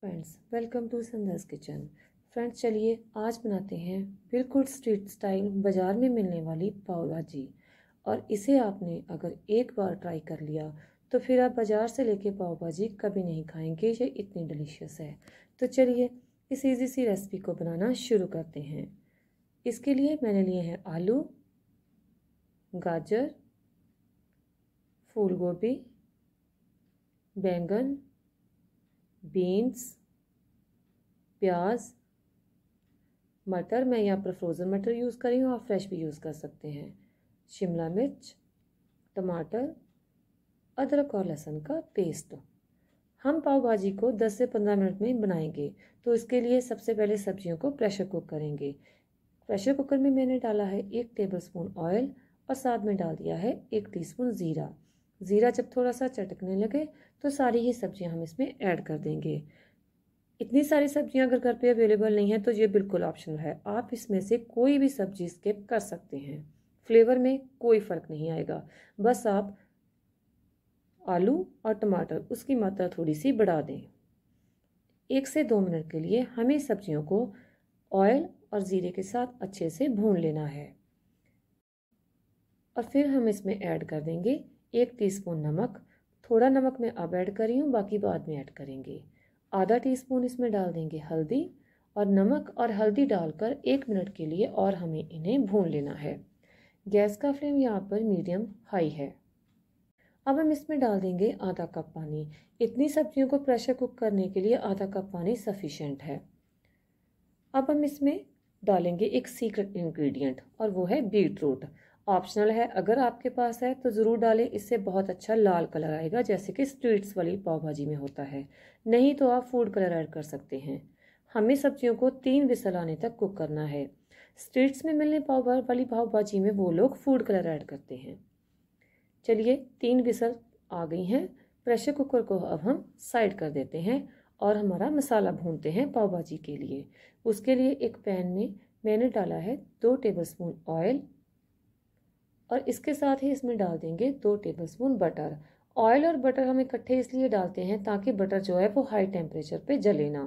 friends welcome to संदर्स kitchen friends चलिए आज बनाते हैं बिल्कुल स्ट्रीट स्टाइल बाज़ार में मिलने वाली पाव भाजी और इसे आपने अगर एक बार ट्राई कर लिया तो फिर आप बाज़ार से लेके पाव भाजी कभी नहीं खाएंगे ये इतनी डिलीशियस है तो चलिए इस इजी सी रेसिपी को बनाना शुरू करते हैं इसके लिए मैंने लिए हैं आलू गाजर फूल गोभी बैंगन बीन्स प्याज मटर मैं यहाँ पर फ्रोज़न मटर यूज़ कर रही हूँ आप फ्रेश भी यूज़ कर सकते हैं शिमला मिर्च टमाटर अदरक और लहसुन का पेस्ट हम पाव भाजी को 10 से 15 मिनट में बनाएंगे तो इसके लिए सबसे पहले सब्जियों को प्रेशर कुक करेंगे प्रेशर कुकर में मैंने डाला है एक टेबल स्पून ऑयल और साथ में डाल दिया है एक टीस्पून ज़ीरा ज़ीरा जब थोड़ा सा चटकने लगे तो सारी ही सब्जियां हम इसमें ऐड कर देंगे इतनी सारी सब्जियां अगर घर पे अवेलेबल नहीं है तो ये बिल्कुल ऑप्शनल है आप इसमें से कोई भी सब्जी स्किप कर सकते हैं फ्लेवर में कोई फ़र्क नहीं आएगा बस आप आलू और टमाटर उसकी मात्रा थोड़ी सी बढ़ा दें एक से दो मिनट के लिए हमें सब्जियों को ऑयल और ज़ीरे के साथ अच्छे से भून लेना है और फिर हम इसमें ऐड कर देंगे एक टीस्पून नमक थोड़ा नमक मैं अब ऐड कर रही हूँ बाकी बाद में ऐड करेंगे आधा टीस्पून इसमें डाल देंगे हल्दी और नमक और हल्दी डालकर एक मिनट के लिए और हमें इन्हें भून लेना है गैस का फ्लेम यहाँ पर मीडियम हाई है अब हम इसमें डाल देंगे आधा कप पानी इतनी सब्जियों को प्रेशर कुक करने के लिए आधा कप पानी सफिशेंट है अब हम इसमें डालेंगे एक सीक्रेट इंग्रेडिएंट और वो है बीट रूट ऑप्शनल है अगर आपके पास है तो ज़रूर डालें इससे बहुत अच्छा लाल कलर आएगा जैसे कि स्ट्रीट्स वाली पाव भाजी में होता है नहीं तो आप फूड कलर ऐड कर सकते हैं हमें सब्जियों को तीन विसल आने तक कुक करना है स्ट्रीट्स में मिलने पाव वाली पाव भाजी में वो लोग फूड कलर ऐड करते हैं चलिए तीन विसल आ गई हैं प्रेशर कुकर को अब हम साइड कर देते हैं और हमारा मसाला भूनते हैं पाव भाजी के लिए उसके लिए एक पैन में मैंने डाला है दो टेबलस्पून ऑयल और इसके साथ ही इसमें डाल देंगे दो टेबलस्पून बटर ऑयल और बटर हम इकट्ठे इसलिए डालते हैं ताकि बटर जो है वो हाई टेम्परेचर पे जले ना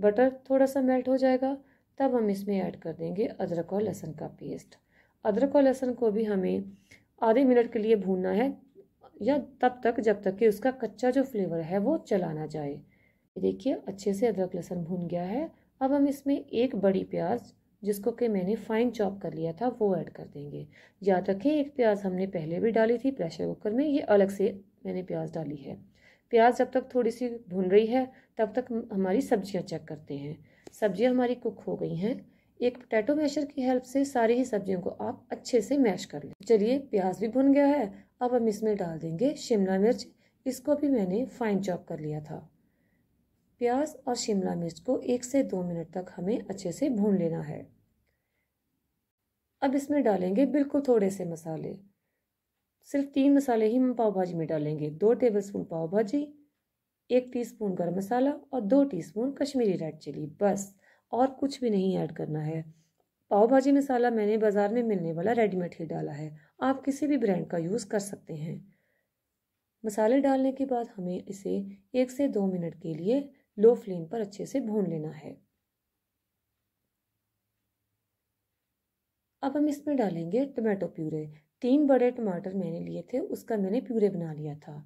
बटर थोड़ा सा मेल्ट हो जाएगा तब हम इसमें ऐड कर देंगे अदरक और लहसुन का पेस्ट अदरक और लहसुन को भी हमें आधे मिनट के लिए भूनना है या तब तक जब तक कि उसका कच्चा जो फ्लेवर है वो चला ना जाए देखिए अच्छे से अदरक लहसुन भून गया है अब हम इसमें एक बड़ी प्याज जिसको कि मैंने फाइन चॉप कर लिया था वो ऐड कर देंगे याद रखें एक प्याज हमने पहले भी डाली थी प्रेशर कुकर में ये अलग से मैंने प्याज डाली है प्याज जब तक थोड़ी सी भुन रही है तब तक हमारी सब्जियां चेक करते हैं सब्जियां हमारी कुक हो गई हैं एक पोटैटो मैशर की हेल्प से सारी ही सब्जियों को आप अच्छे से मैश कर लें चलिए प्याज भी भुन गया है अब हम इसमें डाल देंगे शिमला मिर्च इसको भी मैंने फाइन चॉप कर लिया था प्याज और शिमला मिर्च को एक से दो मिनट तक हमें अच्छे से भून लेना है अब इसमें डालेंगे बिल्कुल थोड़े से मसाले सिर्फ तीन मसाले ही हम पाव भाजी में डालेंगे दो टेबलस्पून पाव भाजी एक टीस्पून गरम मसाला और दो टीस्पून कश्मीरी रेड चिली बस और कुछ भी नहीं ऐड करना है पाव भाजी मसाला मैंने बाज़ार में मिलने वाला रेडीमेड ही डाला है आप किसी भी ब्रांड का यूज़ कर सकते हैं मसाले डालने के बाद हमें इसे एक से दो मिनट के लिए लो फ्लेम पर अच्छे से भून लेना है अब हम इसमें डालेंगे टमाटो प्यूरे तीन बड़े टमाटर मैंने लिए थे उसका मैंने प्यूरे बना लिया था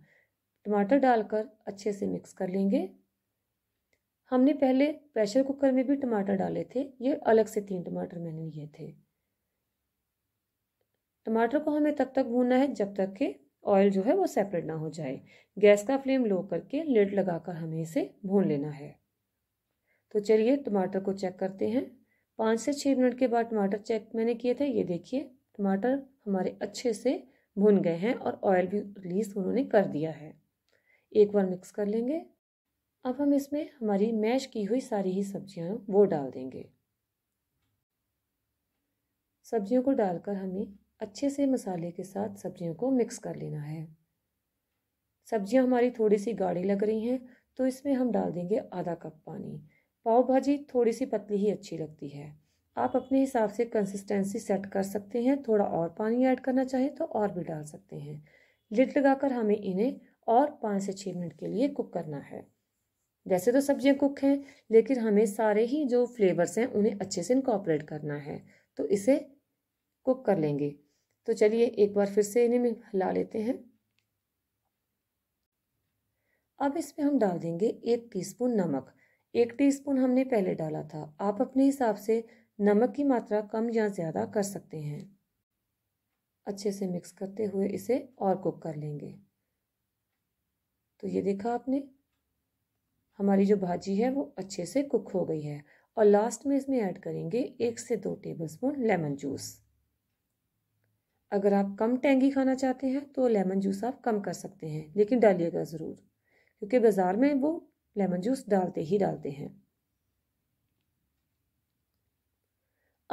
टमाटर डालकर अच्छे से मिक्स कर लेंगे हमने पहले प्रेशर कुकर में भी टमाटर डाले थे ये अलग से तीन टमाटर मैंने लिए थे टमाटर को हमें तब तक भूनना है जब तक के ऑयल जो है वो सेपरेट ना हो जाए गैस का फ्लेम लो करके लिड लगाकर हमें इसे भून लेना है तो चलिए टमाटर को चेक करते हैं पाँच से छः मिनट के बाद टमाटर चेक मैंने किए थे ये देखिए टमाटर हमारे अच्छे से भुन गए हैं और ऑयल भी रिलीज़ उन्होंने कर दिया है एक बार मिक्स कर लेंगे अब हम इसमें हमारी मैश की हुई सारी ही सब्जियां वो डाल देंगे सब्जियों को डालकर हमें अच्छे से मसाले के साथ सब्जियों को मिक्स कर लेना है सब्जियां हमारी थोड़ी सी गाढ़ी लग रही हैं तो इसमें हम डाल देंगे आधा कप पानी पाव भाजी थोड़ी सी पतली ही अच्छी लगती है आप अपने हिसाब से कंसिस्टेंसी सेट कर सकते हैं थोड़ा और पानी ऐड करना चाहे तो और भी डाल सकते हैं लिड लगाकर हमें इन्हें और पाँच से छः मिनट के लिए कुक करना है वैसे तो सब्जियां कुक हैं लेकिन हमें सारे ही जो फ्लेवर्स हैं उन्हें अच्छे से इनकॉपरेट करना है तो इसे कुक कर लेंगे तो चलिए एक बार फिर से इन्हें हिला लेते हैं अब इसमें हम डाल देंगे एक टीस्पून नमक एक टीस्पून हमने पहले डाला था आप अपने हिसाब से नमक की मात्रा कम या ज़्यादा कर सकते हैं अच्छे से मिक्स करते हुए इसे और कुक कर लेंगे तो ये देखा आपने हमारी जो भाजी है वो अच्छे से कुक हो गई है और लास्ट में इसमें ऐड करेंगे एक से दो टेबलस्पून लेमन जूस अगर आप कम टेंगी खाना चाहते हैं तो लेमन जूस आप कम कर सकते हैं लेकिन डालिएगा ज़रूर क्योंकि बाज़ार में वो लेमन जूस डालते ही डालते हैं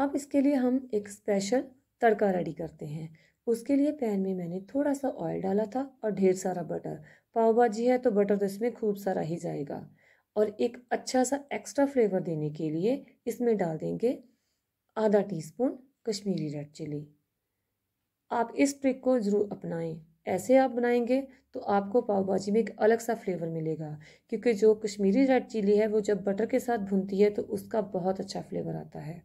अब इसके लिए हम एक स्पेशल तड़का रेडी करते हैं उसके लिए पैन में मैंने थोड़ा सा ऑयल डाला था और ढेर सारा बटर पाव भाजी है तो बटर तो इसमें खूब सारा ही जाएगा और एक अच्छा सा एक्स्ट्रा फ्लेवर देने के लिए इसमें डाल देंगे आधा टीस्पून कश्मीरी रेड चिली आप इस ट्रिक को ज़रूर अपनाएं ऐसे आप बनाएंगे तो आपको पाव भाजी में एक अलग सा फ्लेवर मिलेगा क्योंकि जो कश्मीरी रेड चिली है वो जब बटर के साथ भूनती है तो उसका बहुत अच्छा फ्लेवर आता है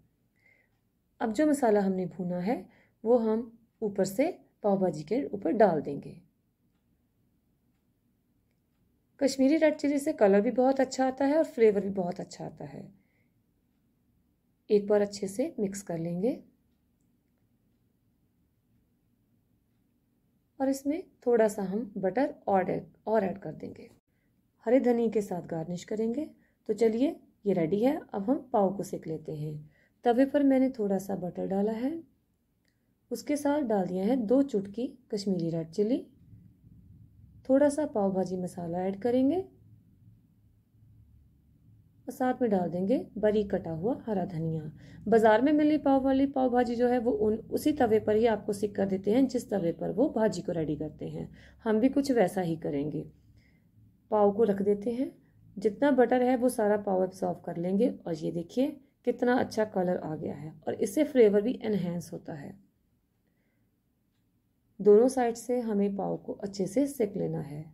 अब जो मसाला हमने भूना है वो हम ऊपर से पाव भाजी के ऊपर डाल देंगे कश्मीरी रेड चिली से कलर भी बहुत अच्छा आता है और फ्लेवर भी बहुत अच्छा आता है एक बार अच्छे से मिक्स कर लेंगे और इसमें थोड़ा सा हम बटर और एड और ऐड कर देंगे हरे धनी के साथ गार्निश करेंगे तो चलिए ये रेडी है अब हम पाव को सेक लेते हैं तवे पर मैंने थोड़ा सा बटर डाला है उसके साथ डाल दिया है दो चुटकी कश्मीरी रेड चिली थोड़ा सा पाव भाजी मसाला ऐड करेंगे साथ में डाल देंगे बरी कटा हुआ हरा धनिया बाजार में मिली पाव वाली पाव भाजी जो है वो उन उसी तवे पर ही आपको सिक कर देते हैं जिस तवे पर वो भाजी को रेडी करते हैं हम भी कुछ वैसा ही करेंगे पाव को रख देते हैं जितना बटर है वो सारा पाव एब्सॉर्व कर लेंगे और ये देखिए कितना अच्छा कलर आ गया है और इससे फ्लेवर भी एनहेंस होता है दोनों साइड से हमें पाव को अच्छे से सेक लेना है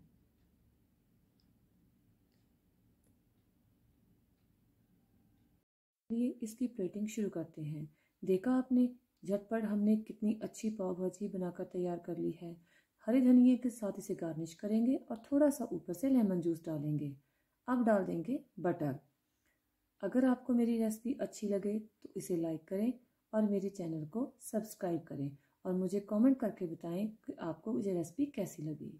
लिए इसकी प्लेटिंग शुरू करते हैं देखा आपने झटपट हमने कितनी अच्छी पाव भाजी बनाकर तैयार कर ली है हरे धनिए के साथ इसे गार्निश करेंगे और थोड़ा सा ऊपर से लेमन जूस डालेंगे अब डाल देंगे बटर अगर आपको मेरी रेसिपी अच्छी लगे तो इसे लाइक करें और मेरे चैनल को सब्सक्राइब करें और मुझे कमेंट करके बताएं कि आपको मुझे रेसिपी कैसी लगी